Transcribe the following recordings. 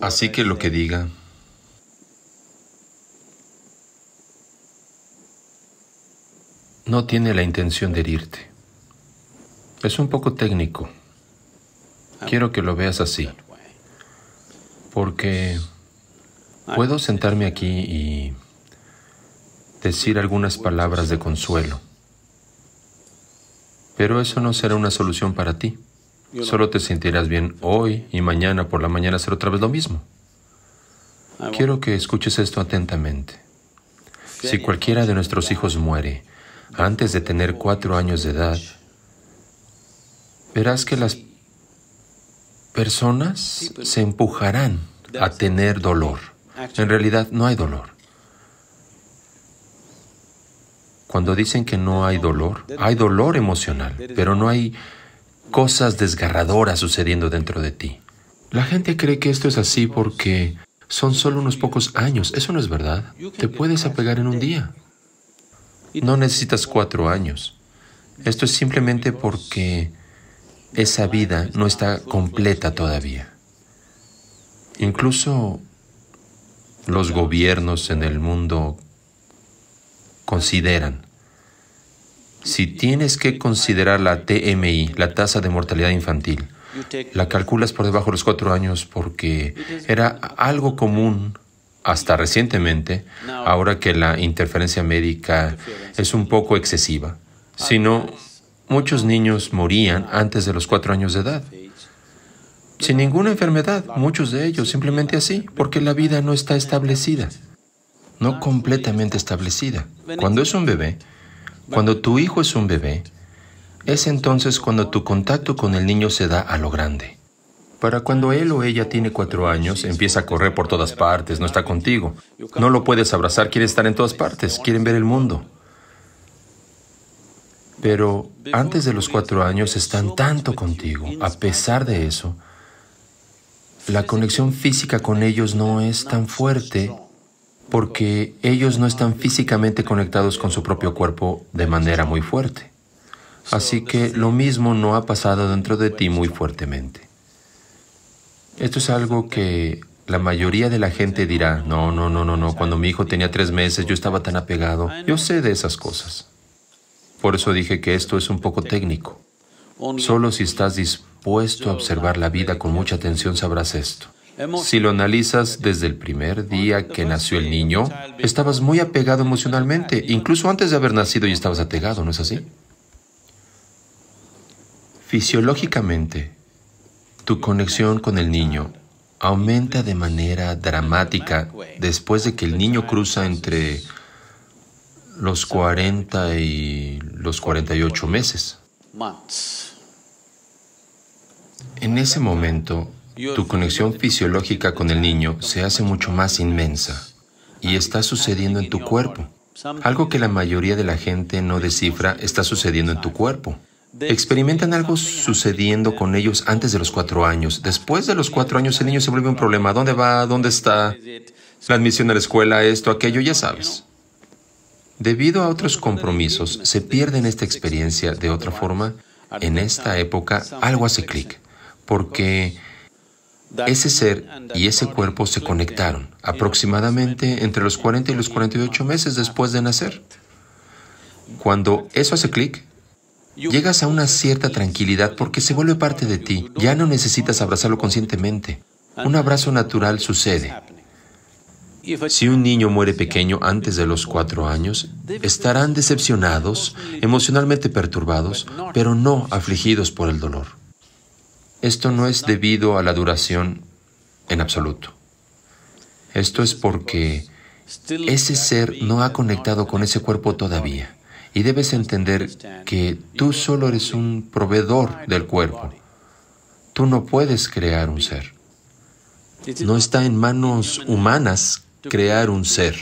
Así que lo que diga. No tiene la intención de herirte. Es un poco técnico. Quiero que lo veas así. Porque puedo sentarme aquí y decir algunas palabras de consuelo. Pero eso no será una solución para ti. Solo te sentirás bien hoy y mañana por la mañana será otra vez lo mismo. Ah, Quiero que escuches esto atentamente. Si cualquiera de nuestros hijos muere antes de tener cuatro años de edad, verás que las personas se empujarán a tener dolor. En realidad no hay dolor. Cuando dicen que no hay dolor, hay dolor emocional, pero no hay cosas desgarradoras sucediendo dentro de ti. La gente cree que esto es así porque son solo unos pocos años. Eso no es verdad. Te puedes apegar en un día. No necesitas cuatro años. Esto es simplemente porque esa vida no está completa todavía. Incluso los gobiernos en el mundo consideran si tienes que considerar la TMI, la tasa de mortalidad infantil, la calculas por debajo de los cuatro años porque era algo común hasta recientemente, ahora que la interferencia médica es un poco excesiva, Si no, muchos niños morían antes de los cuatro años de edad, sin ninguna enfermedad, muchos de ellos simplemente así, porque la vida no está establecida, no completamente establecida. Cuando es un bebé, cuando tu hijo es un bebé, es entonces cuando tu contacto con el niño se da a lo grande. Para cuando él o ella tiene cuatro años, empieza a correr por todas partes, no está contigo. No lo puedes abrazar, quiere estar en todas partes, quieren ver el mundo. Pero antes de los cuatro años están tanto contigo. A pesar de eso, la conexión física con ellos no es tan fuerte porque ellos no están físicamente conectados con su propio cuerpo de manera muy fuerte. Así que lo mismo no ha pasado dentro de ti muy fuertemente. Esto es algo que la mayoría de la gente dirá, no, no, no, no, no, cuando mi hijo tenía tres meses yo estaba tan apegado. Yo sé de esas cosas. Por eso dije que esto es un poco técnico. Solo si estás dispuesto a observar la vida con mucha atención sabrás esto. Si lo analizas desde el primer día que nació el niño, estabas muy apegado emocionalmente, incluso antes de haber nacido y estabas apegado, ¿no es así? Fisiológicamente, tu conexión con el niño aumenta de manera dramática después de que el niño cruza entre los 40 y los 48 meses. En ese momento, tu conexión fisiológica con el niño se hace mucho más inmensa y está sucediendo en tu cuerpo. Algo que la mayoría de la gente no descifra está sucediendo en tu cuerpo. Experimentan algo sucediendo con ellos antes de los cuatro años. Después de los cuatro años el niño se vuelve un problema. ¿Dónde va? ¿Dónde está? La admisión a la escuela, esto, aquello, ya sabes. Debido a otros compromisos, se pierden esta experiencia. De otra forma, en esta época algo hace clic. Porque ese ser y ese cuerpo se conectaron aproximadamente entre los 40 y los 48 meses después de nacer. Cuando eso hace clic, llegas a una cierta tranquilidad porque se vuelve parte de ti. Ya no necesitas abrazarlo conscientemente. Un abrazo natural sucede. Si un niño muere pequeño antes de los cuatro años, estarán decepcionados, emocionalmente perturbados, pero no afligidos por el dolor. Esto no es debido a la duración en absoluto. Esto es porque ese ser no ha conectado con ese cuerpo todavía. Y debes entender que tú solo eres un proveedor del cuerpo. Tú no puedes crear un ser. No está en manos humanas crear un ser.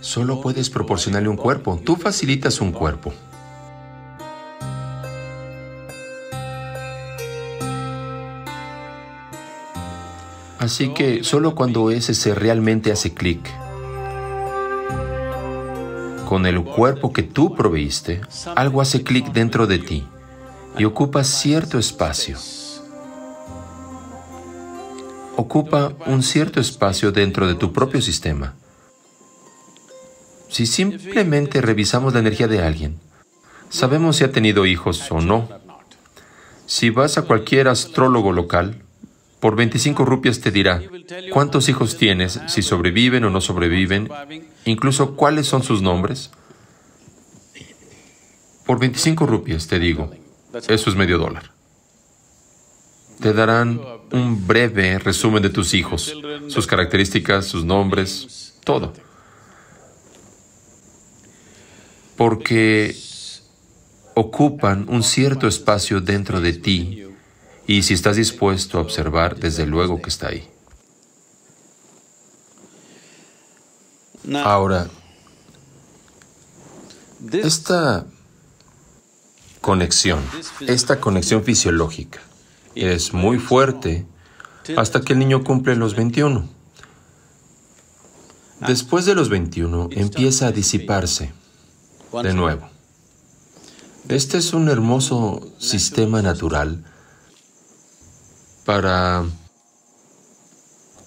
Solo puedes proporcionarle un cuerpo. Tú facilitas un cuerpo. Así que solo cuando se realmente hace clic con el cuerpo que tú proveíste, algo hace clic dentro de ti y ocupa cierto espacio. Ocupa un cierto espacio dentro de tu propio sistema. Si simplemente revisamos la energía de alguien, sabemos si ha tenido hijos o no. Si vas a cualquier astrólogo local, por 25 rupias te dirá cuántos hijos tienes, si sobreviven o no sobreviven, incluso cuáles son sus nombres. Por 25 rupias te digo, eso es medio dólar. Te darán un breve resumen de tus hijos, sus características, sus nombres, todo. Porque ocupan un cierto espacio dentro de ti y si estás dispuesto a observar, desde luego que está ahí. Ahora, esta conexión, esta conexión fisiológica, es muy fuerte hasta que el niño cumple los 21. Ah, Después de los 21 empieza a disiparse de nuevo. Este es un hermoso sistema natural para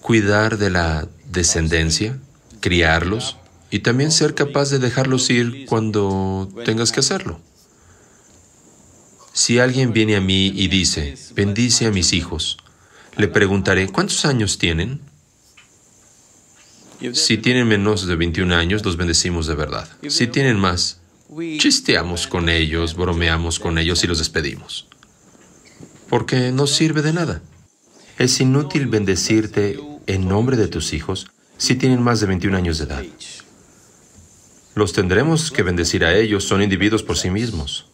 cuidar de la descendencia, criarlos y también ser capaz de dejarlos ir cuando tengas que hacerlo. Si alguien viene a mí y dice, bendice a mis hijos, le preguntaré, ¿cuántos años tienen? Si tienen menos de 21 años, los bendecimos de verdad. Si tienen más, chisteamos con ellos, bromeamos con ellos y los despedimos. Porque no sirve de nada. Es inútil bendecirte en nombre de tus hijos si tienen más de 21 años de edad. Los tendremos que bendecir a ellos, son individuos por sí mismos.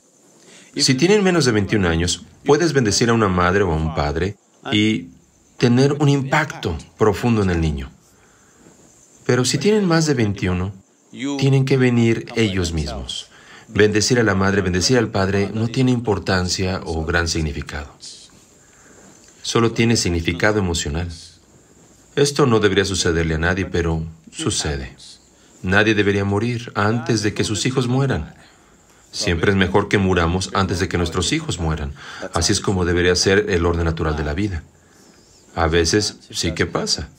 Si tienen menos de 21 años, puedes bendecir a una madre o a un padre y tener un impacto profundo en el niño. Pero si tienen más de 21, tienen que venir ellos mismos. Bendecir a la madre, bendecir al padre no tiene importancia o gran significado solo tiene significado emocional. Esto no debería sucederle a nadie, pero sucede. Nadie debería morir antes de que sus hijos mueran. Siempre es mejor que muramos antes de que nuestros hijos mueran. Así es como debería ser el orden natural de la vida. A veces sí que pasa.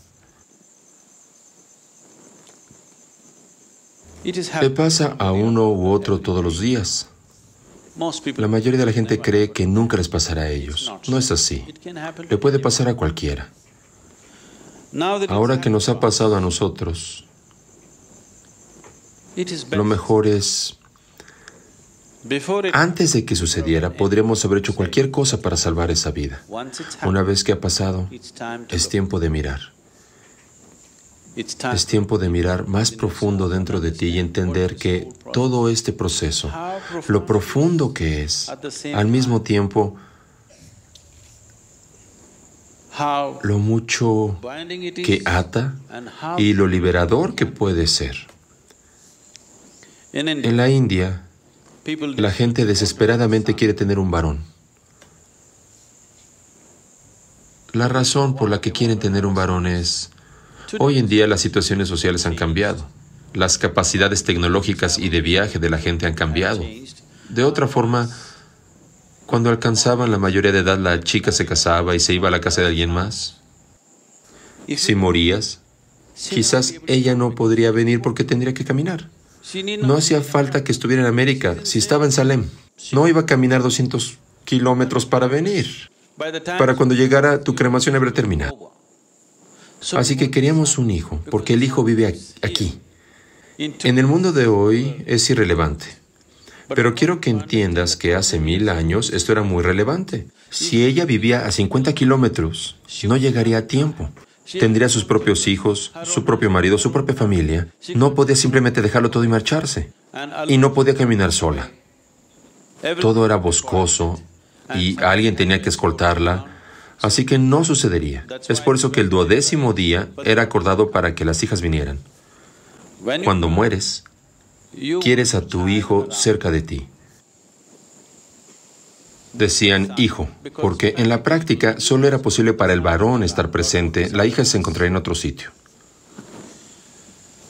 Le pasa a uno u otro todos los días. La mayoría de la gente cree que nunca les pasará a ellos. No es así. Le puede pasar a cualquiera. Ahora que nos ha pasado a nosotros, lo mejor es... Antes de que sucediera, podríamos haber hecho cualquier cosa para salvar esa vida. Una vez que ha pasado, es tiempo de mirar. Es tiempo de mirar más profundo dentro de ti y entender que todo este proceso, lo profundo que es, al mismo tiempo, lo mucho que ata y lo liberador que puede ser. En la India, la gente desesperadamente quiere tener un varón. La razón por la que quieren tener un varón es Hoy en día las situaciones sociales han cambiado. Las capacidades tecnológicas y de viaje de la gente han cambiado. De otra forma, cuando alcanzaban la mayoría de edad, la chica se casaba y se iba a la casa de alguien más. Si morías, quizás ella no podría venir porque tendría que caminar. No hacía falta que estuviera en América. Si estaba en Salem, no iba a caminar 200 kilómetros para venir. Para cuando llegara, tu cremación habría terminado. Así que queríamos un hijo, porque el hijo vive aquí. En el mundo de hoy es irrelevante. Pero quiero que entiendas que hace mil años esto era muy relevante. Si ella vivía a 50 kilómetros, no llegaría a tiempo. Tendría sus propios hijos, su propio marido, su propia familia. No podía simplemente dejarlo todo y marcharse. Y no podía caminar sola. Todo era boscoso y alguien tenía que escoltarla Así que no sucedería. Es por eso que el duodécimo día era acordado para que las hijas vinieran. Cuando mueres, quieres a tu hijo cerca de ti. Decían hijo, porque en la práctica solo era posible para el varón estar presente, la hija se encontraría en otro sitio.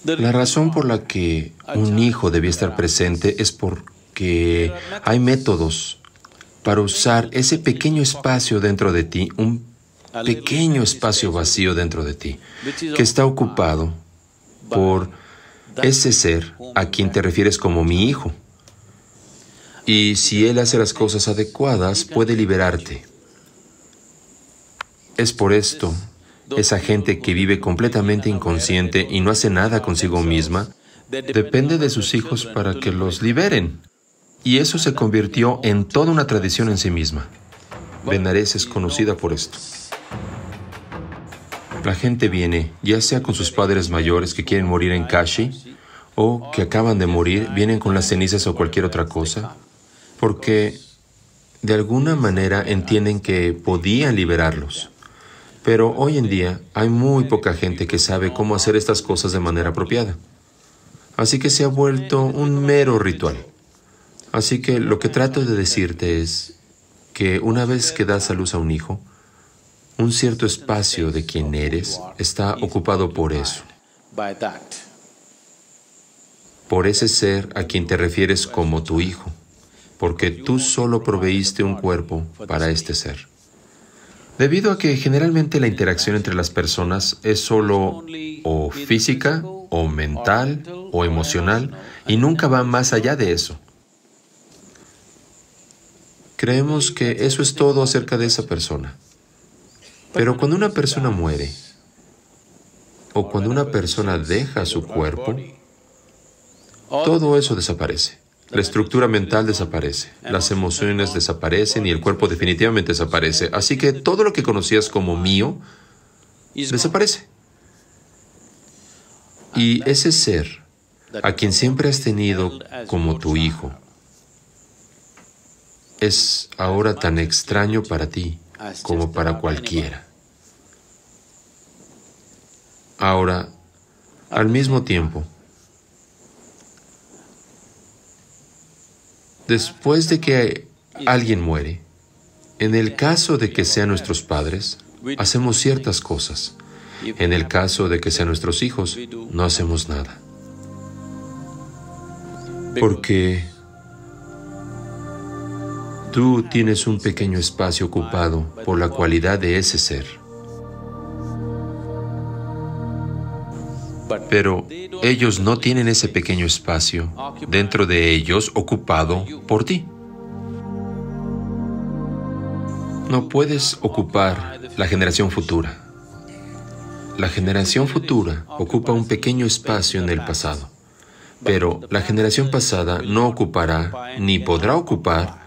La razón por la que un hijo debía estar presente es porque hay métodos para usar ese pequeño espacio dentro de ti, un pequeño espacio vacío dentro de ti, que está ocupado por ese ser a quien te refieres como mi hijo. Y si Él hace las cosas adecuadas, puede liberarte. Es por esto, esa gente que vive completamente inconsciente y no hace nada consigo misma, depende de sus hijos para que los liberen. Y eso se convirtió en toda una tradición en sí misma. Benares es conocida por esto. La gente viene, ya sea con sus padres mayores que quieren morir en Kashi, o que acaban de morir, vienen con las cenizas o cualquier otra cosa, porque de alguna manera entienden que podían liberarlos. Pero hoy en día hay muy poca gente que sabe cómo hacer estas cosas de manera apropiada. Así que se ha vuelto un mero ritual. Así que lo que trato de decirte es que una vez que das a luz a un hijo, un cierto espacio de quien eres está ocupado por eso, por ese ser a quien te refieres como tu hijo, porque tú solo proveíste un cuerpo para este ser. Debido a que generalmente la interacción entre las personas es solo o física, o mental, o emocional, y nunca va más allá de eso. Creemos que eso es todo acerca de esa persona. Pero cuando una persona muere, o cuando una persona deja su cuerpo, todo eso desaparece. La estructura mental desaparece, las emociones desaparecen y el cuerpo definitivamente desaparece. Así que todo lo que conocías como mío desaparece. Y ese ser a quien siempre has tenido como tu hijo, es ahora tan extraño para ti como para cualquiera. Ahora, al mismo tiempo, después de que alguien muere, en el caso de que sean nuestros padres, hacemos ciertas cosas. En el caso de que sean nuestros hijos, no hacemos nada. Porque Tú tienes un pequeño espacio ocupado por la cualidad de ese ser. Pero ellos no tienen ese pequeño espacio dentro de ellos ocupado por ti. No puedes ocupar la generación futura. La generación futura ocupa un pequeño espacio en el pasado, pero la generación pasada no ocupará ni podrá ocupar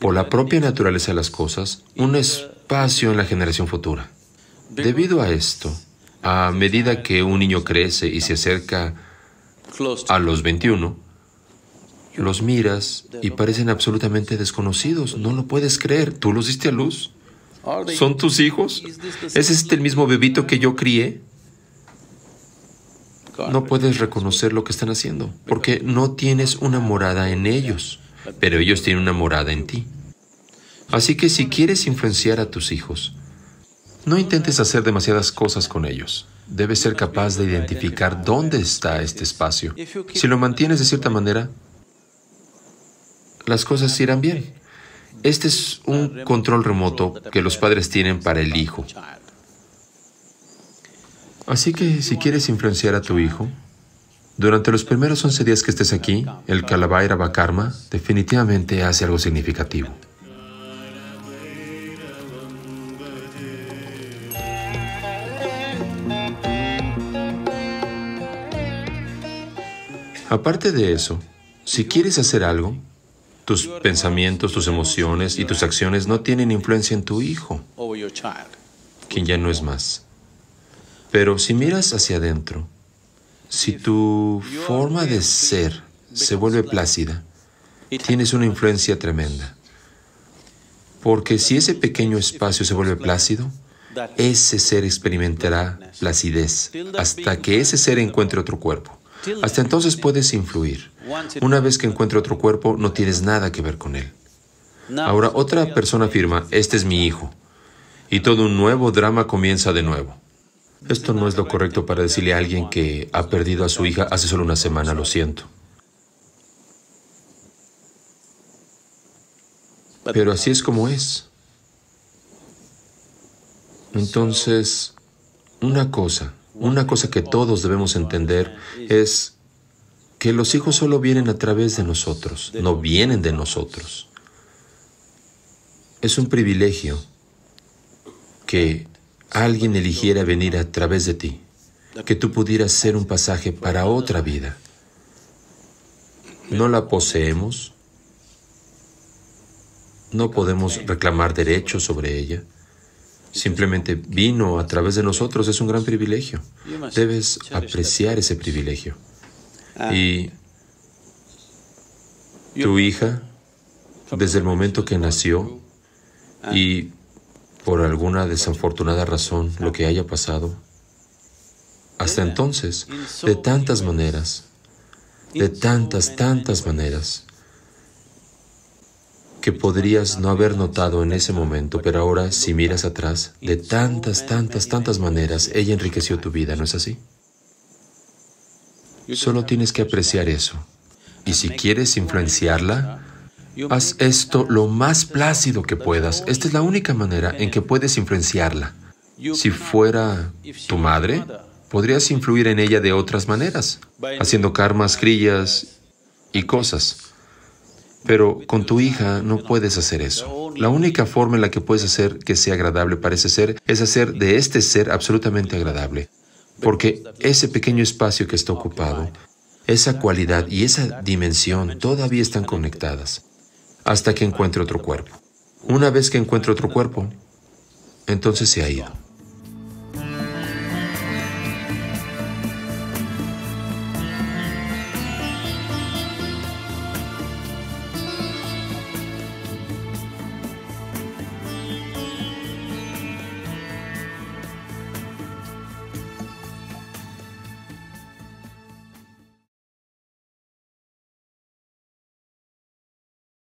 por la propia naturaleza de las cosas, un espacio en la generación futura. Debido a esto, a medida que un niño crece y se acerca a los 21, los miras y parecen absolutamente desconocidos. No lo puedes creer. ¿Tú los diste a luz? ¿Son tus hijos? ¿Es este el mismo bebito que yo crié? No puedes reconocer lo que están haciendo porque no tienes una morada en ellos pero ellos tienen una morada en ti. Así que si quieres influenciar a tus hijos, no intentes hacer demasiadas cosas con ellos. Debes ser capaz de identificar dónde está este espacio. Si lo mantienes de cierta manera, las cosas irán bien. Este es un control remoto que los padres tienen para el hijo. Así que si quieres influenciar a tu hijo, durante los primeros 11 días que estés aquí, el Kalabaira Bakarma definitivamente hace algo significativo. Aparte de eso, si quieres hacer algo, tus pensamientos, tus emociones y tus acciones no tienen influencia en tu hijo, quien ya no es más. Pero si miras hacia adentro, si tu forma de ser se vuelve plácida, tienes una influencia tremenda. Porque si ese pequeño espacio se vuelve plácido, ese ser experimentará placidez hasta que ese ser encuentre otro cuerpo. Hasta entonces puedes influir. Una vez que encuentre otro cuerpo, no tienes nada que ver con él. Ahora otra persona afirma, este es mi hijo. Y todo un nuevo drama comienza de nuevo. Esto no es lo correcto para decirle a alguien que ha perdido a su hija hace solo una semana, lo siento. Pero así es como es. Entonces, una cosa, una cosa que todos debemos entender es que los hijos solo vienen a través de nosotros, no vienen de nosotros. Es un privilegio que alguien eligiera venir a través de ti, que tú pudieras ser un pasaje para otra vida. No la poseemos, no podemos reclamar derechos sobre ella. Simplemente vino a través de nosotros, es un gran privilegio. Debes apreciar ese privilegio. Y tu hija, desde el momento que nació, y por alguna desafortunada razón lo que haya pasado. Hasta entonces, de tantas maneras, de tantas, tantas maneras, que podrías no haber notado en ese momento, pero ahora, si miras atrás, de tantas, tantas, tantas maneras, ella enriqueció tu vida, ¿no es así? Solo tienes que apreciar eso. Y si quieres influenciarla, Haz esto lo más plácido que puedas. Esta es la única manera en que puedes influenciarla. Si fuera tu madre, podrías influir en ella de otras maneras, haciendo karmas, grillas y cosas. Pero con tu hija no puedes hacer eso. La única forma en la que puedes hacer que sea agradable para ese ser es hacer de este ser absolutamente agradable. Porque ese pequeño espacio que está ocupado, esa cualidad y esa dimensión todavía están conectadas hasta que encuentre otro cuerpo. Una vez que encuentre otro cuerpo, entonces se ha ido.